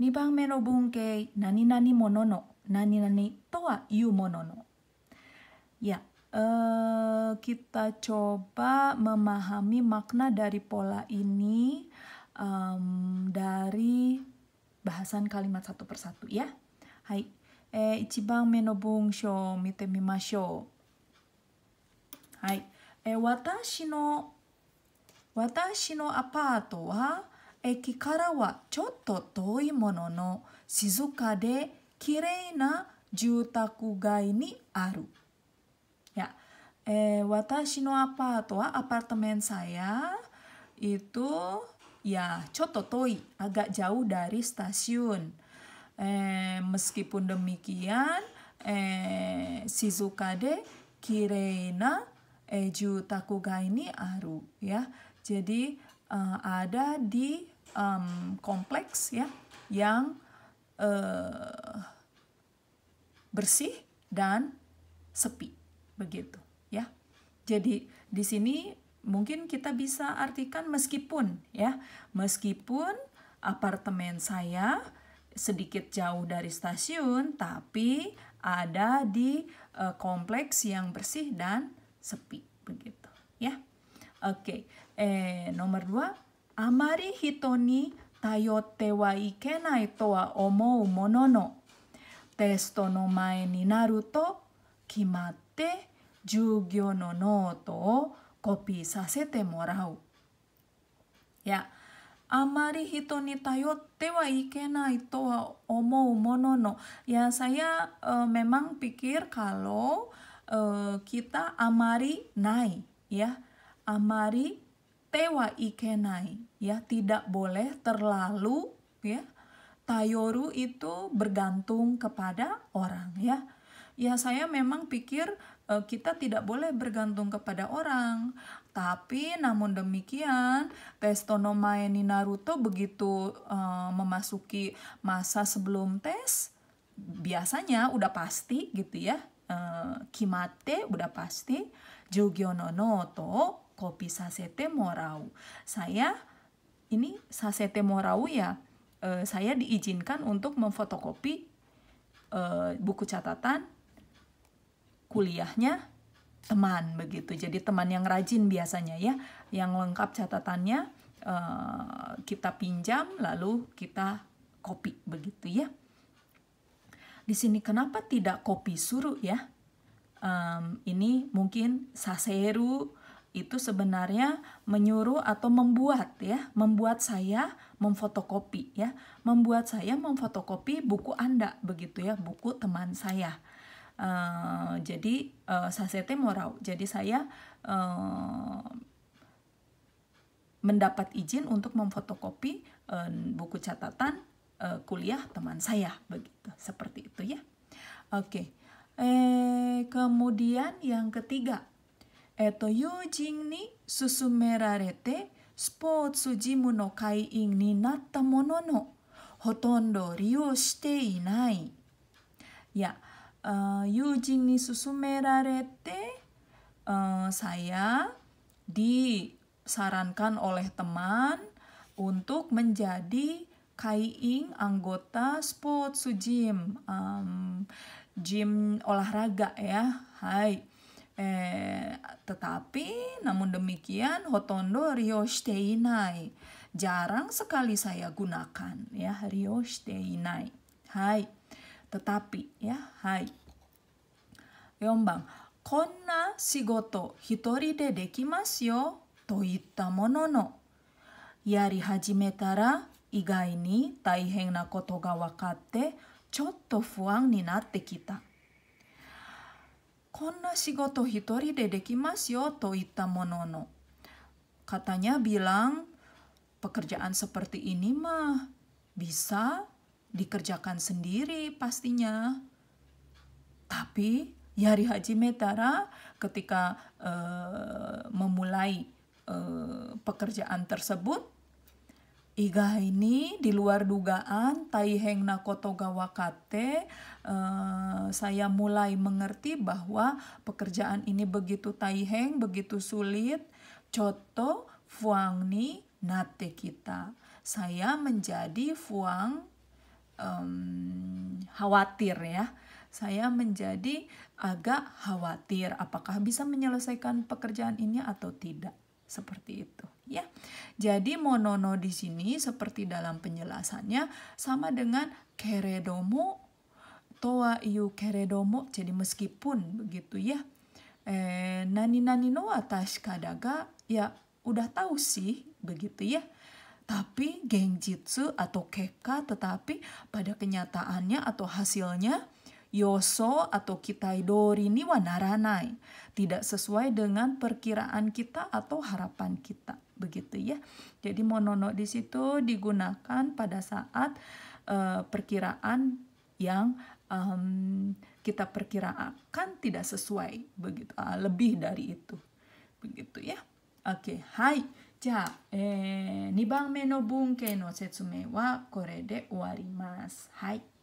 2番目の文型何々ものの何々とは言うものの。Ya, uh, eh, kita coba memahami makna dari pola ini um, dari bahasan kalimat satu persatu ya. Hai, eh, ichiban me no bunsho mite mimasho. Hai, eh, watashi no watashi no apato wa Eki toi monono de kireina 駅からはちょっと遠いものの静かで綺麗な住宅街にある。Ya, aru. watashi watasino apa wa apartemen saya itu ya coto toi agak jauh dari stasiun. Eh, meskipun demikian, eh, de kireina eh, Jutakuga ini aru ya. Jadi uh, ada di um, kompleks ya yang uh, bersih dan sepi begitu ya. Jadi di sini mungkin kita bisa artikan meskipun ya, meskipun apartemen saya sedikit jauh dari stasiun tapi ada di uh, kompleks yang bersih dan sepi begitu ya. Oke, okay. eh, nomor dua. Amari hito ni tayotte wa ikenai to wa omou mono no. Testo no mae ni naru to kimatte jugyo no noto o kopi sasete morau. Ya, amari hito ni tayotte wa ikenai to wa omou mono no. Ya, saya uh, memang pikir kalau uh, kita amari nai, ya amari tewa ikenai ya tidak boleh terlalu ya tayoru itu bergantung kepada orang ya ya saya memang pikir e, kita tidak boleh bergantung kepada orang. Tapi namun demikian, testonomae ni Naruto begitu uh, memasuki masa sebelum tes, biasanya udah pasti gitu ya. Uh, kimate udah pasti, Jugyo no Noto kopi sasete morau. Saya ini sasete morau ya, e, saya diizinkan untuk memfotokopi e, buku catatan kuliahnya teman begitu. Jadi teman yang rajin biasanya ya, yang lengkap catatannya e, kita pinjam lalu kita kopi begitu ya. Di sini kenapa tidak kopi suruh ya? um, ini mungkin saseru itu sebenarnya menyuruh atau membuat ya, membuat saya memfotokopi ya, membuat saya memfotokopi buku Anda begitu ya, buku teman saya. Uh, jadi uh, sasete morau. Jadi saya uh, mendapat izin untuk memfotokopi uh, buku catatan uh, kuliah teman saya begitu. Seperti itu ya. Oke. Okay. Eh kemudian yang ketiga Eto yujing ni susumerarete sportsu jimu no ing ni natta mono no hotondo ryo shite inai. Ya, uh, yujing ni susumerarete uh, saya disarankan oleh teman untuk menjadi kaiing anggota sport sujim Um, gym olahraga ya. Hai. Eh, tetapi namun demikian hotondo Steinai Jarang sekali saya gunakan ya Steinai Hai. Tetapi ya, hai. Yombang. Konna shigoto hitori de dekimasu yo to itta mono no. Yari hajimetara igai ni taihen na koto ga wakatte chotto fuan ni natte kita. こんな仕事一人でできますよと言った Monono. Katanya bilang, pekerjaan seperti ini mah bisa dikerjakan sendiri pastinya. Tapi Yari Haji Metara ketika uh, memulai uh, pekerjaan tersebut Iga ini di luar dugaan Taiheng Nakotogawa Kate uh, eh, saya mulai mengerti bahwa pekerjaan ini begitu taiheng, begitu sulit. Coto Fuang ni nate kita. Saya menjadi Fuang um, khawatir ya. Saya menjadi agak khawatir apakah bisa menyelesaikan pekerjaan ini atau tidak seperti itu ya. Jadi monono di sini seperti dalam penjelasannya sama dengan keredomo toa iu keredomo jadi meskipun begitu ya. Eh, nani nani no atas kadaga ya udah tahu sih begitu ya. Tapi genjitsu atau keka tetapi pada kenyataannya atau hasilnya yoso atau kitaidori ni wanaranai. Tidak sesuai dengan perkiraan kita atau harapan kita. Begitu ya. Jadi monono di situ digunakan pada saat uh, perkiraan yang um, kita perkirakan tidak sesuai begitu uh, lebih dari itu begitu ya oke okay. hai ja eh 2 hai.